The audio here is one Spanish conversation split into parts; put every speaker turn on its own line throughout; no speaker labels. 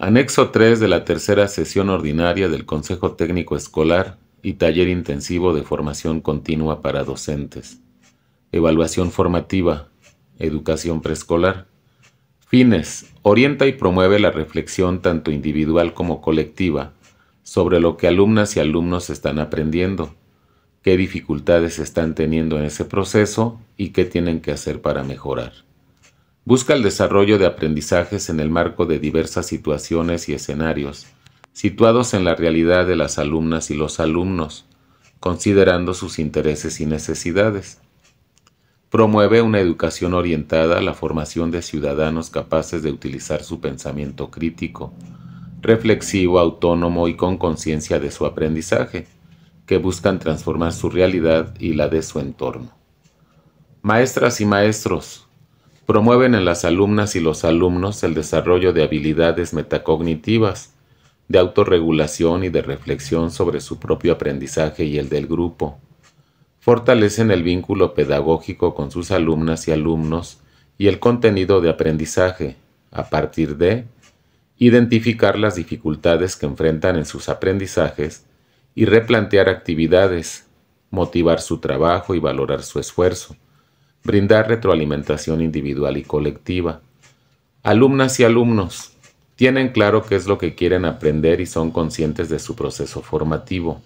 Anexo 3 de la tercera sesión ordinaria del Consejo Técnico Escolar y Taller Intensivo de Formación Continua para Docentes. Evaluación formativa. Educación preescolar. Fines. Orienta y promueve la reflexión tanto individual como colectiva sobre lo que alumnas y alumnos están aprendiendo, qué dificultades están teniendo en ese proceso y qué tienen que hacer para mejorar. Busca el desarrollo de aprendizajes en el marco de diversas situaciones y escenarios, situados en la realidad de las alumnas y los alumnos, considerando sus intereses y necesidades. Promueve una educación orientada a la formación de ciudadanos capaces de utilizar su pensamiento crítico, reflexivo, autónomo y con conciencia de su aprendizaje, que buscan transformar su realidad y la de su entorno. Maestras y maestros, Promueven en las alumnas y los alumnos el desarrollo de habilidades metacognitivas, de autorregulación y de reflexión sobre su propio aprendizaje y el del grupo. Fortalecen el vínculo pedagógico con sus alumnas y alumnos y el contenido de aprendizaje, a partir de identificar las dificultades que enfrentan en sus aprendizajes y replantear actividades, motivar su trabajo y valorar su esfuerzo brindar retroalimentación individual y colectiva. Alumnas y alumnos tienen claro qué es lo que quieren aprender y son conscientes de su proceso formativo.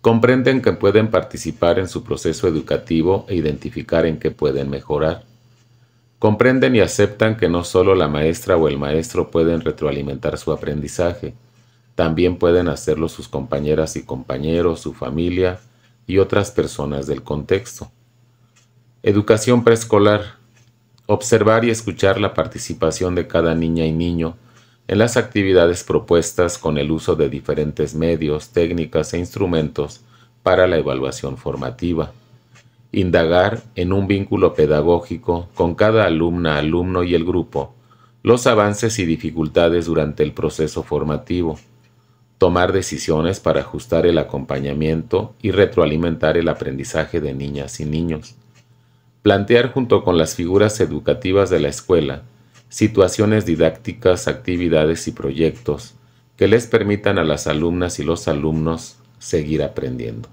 Comprenden que pueden participar en su proceso educativo e identificar en qué pueden mejorar. Comprenden y aceptan que no solo la maestra o el maestro pueden retroalimentar su aprendizaje, también pueden hacerlo sus compañeras y compañeros, su familia y otras personas del contexto. Educación preescolar. Observar y escuchar la participación de cada niña y niño en las actividades propuestas con el uso de diferentes medios, técnicas e instrumentos para la evaluación formativa. Indagar en un vínculo pedagógico con cada alumna, alumno y el grupo los avances y dificultades durante el proceso formativo. Tomar decisiones para ajustar el acompañamiento y retroalimentar el aprendizaje de niñas y niños plantear junto con las figuras educativas de la escuela situaciones didácticas, actividades y proyectos que les permitan a las alumnas y los alumnos seguir aprendiendo.